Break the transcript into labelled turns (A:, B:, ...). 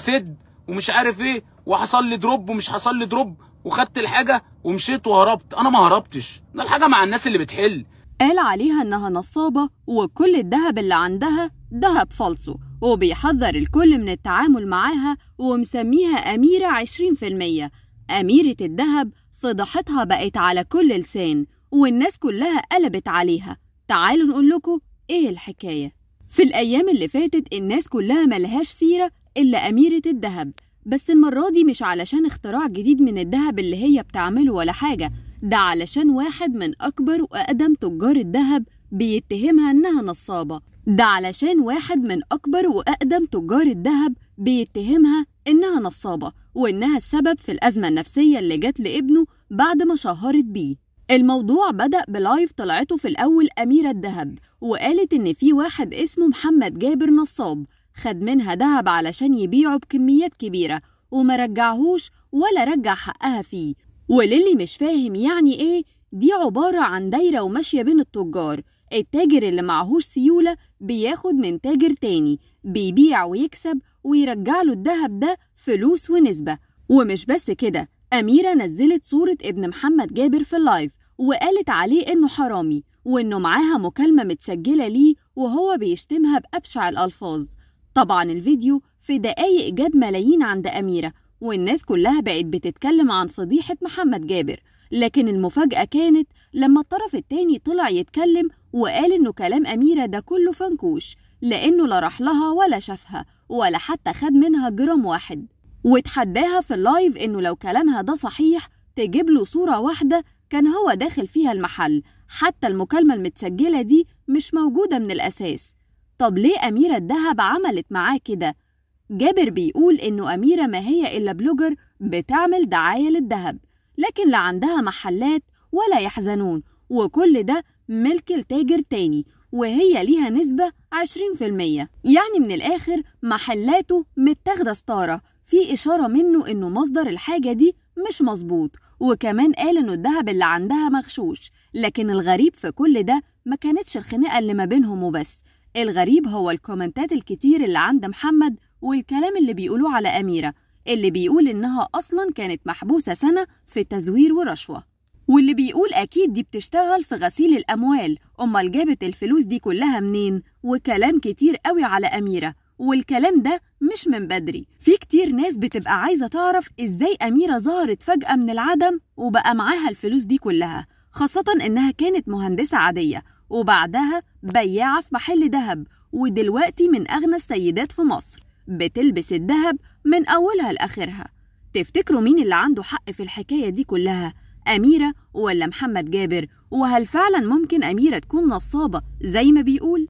A: سد ومش عارف ايه وحصل لي دروب ومش حصل لي دروب وخدت الحاجه ومشيت وهربت انا ما هربتش ده الحاجه مع الناس اللي بتحل قال عليها انها نصابه وكل الذهب اللي عندها ذهب فالصو وبيحذر الكل من التعامل معاها ومسميها أميرة 20% أميرة الذهب فضحتها بقت على كل لسان والناس كلها قلبت عليها تعالوا نقول لكم إيه الحكاية في الأيام اللي فاتت الناس كلها ملهاش سيرة إلا أميرة الذهب بس المرة دي مش علشان اختراع جديد من الذهب اللي هي بتعمله ولا حاجة ده علشان واحد من أكبر وأقدم تجار الذهب بيتهمها إنها نصابة ده علشان واحد من أكبر وأقدم تجار الذهب بيتهمها إنها نصابة وإنها السبب في الأزمة النفسية اللي جت لابنه بعد ما شهرت بيه الموضوع بدأ بلايف طلعته في الأول أميرة الذهب وقالت إن في واحد اسمه محمد جابر نصاب خد منها دهب علشان يبيعه بكميات كبيرة وما رجعهوش ولا رجع حقها فيه وللي مش فاهم يعني ايه دي عبارة عن دايرة وماشية بين التجار التاجر اللي معهوش سيولة بياخد من تاجر تاني بيبيع ويكسب ويرجع له الدهب ده فلوس ونسبة ومش بس كده أميرة نزلت صورة ابن محمد جابر في اللايف وقالت عليه إنه حرامي وإنه معاها مكالمة متسجلة ليه وهو بيشتمها بأبشع الألفاظ طبعا الفيديو في دقايق جاب ملايين عند أميرة والناس كلها بقت بتتكلم عن فضيحة محمد جابر لكن المفاجأة كانت لما الطرف التاني طلع يتكلم وقال إنه كلام أميرة ده كله فنكوش لأنه لا راح لها ولا شافها ولا حتى خد منها جرام واحد واتحداها في اللايف إنه لو كلامها ده صحيح تجيب له صورة واحدة كان هو داخل فيها المحل حتى المكالمة المتسجلة دي مش موجودة من الأساس طب ليه أميرة الدهب عملت معاه كده؟ جابر بيقول إنه أميرة ما هي إلا بلوجر بتعمل دعاية للدهب لكن لا عندها محلات ولا يحزنون وكل ده ملك لتاجر تاني وهي ليها نسبة 20% يعني من الآخر محلاته متاخدة ستارة في إشارة منه إنه مصدر الحاجة دي مش مظبوط وكمان قال إنه الذهب اللي عندها مغشوش لكن الغريب في كل ده ما كانتش الخناقة اللي ما بينهم وبس الغريب هو الكومنتات الكتير اللي عند محمد والكلام اللي بيقولوه على أميرة اللي بيقول إنها أصلا كانت محبوسة سنة في تزوير ورشوة واللي بيقول أكيد دي بتشتغل في غسيل الأموال أمال جابت الفلوس دي كلها منين وكلام كتير قوي على أميرة والكلام ده مش من بدري في كتير ناس بتبقى عايزة تعرف إزاي أميرة ظهرت فجأة من العدم وبقى معاها الفلوس دي كلها خاصة إنها كانت مهندسة عادية وبعدها بياعة في محل دهب ودلوقتي من أغنى السيدات في مصر بتلبس الدهب من أولها لآخرها تفتكروا مين اللي عنده حق في الحكاية دي كلها أميرة ولا محمد جابر وهل فعلا ممكن أميرة تكون نصابة زي ما بيقول؟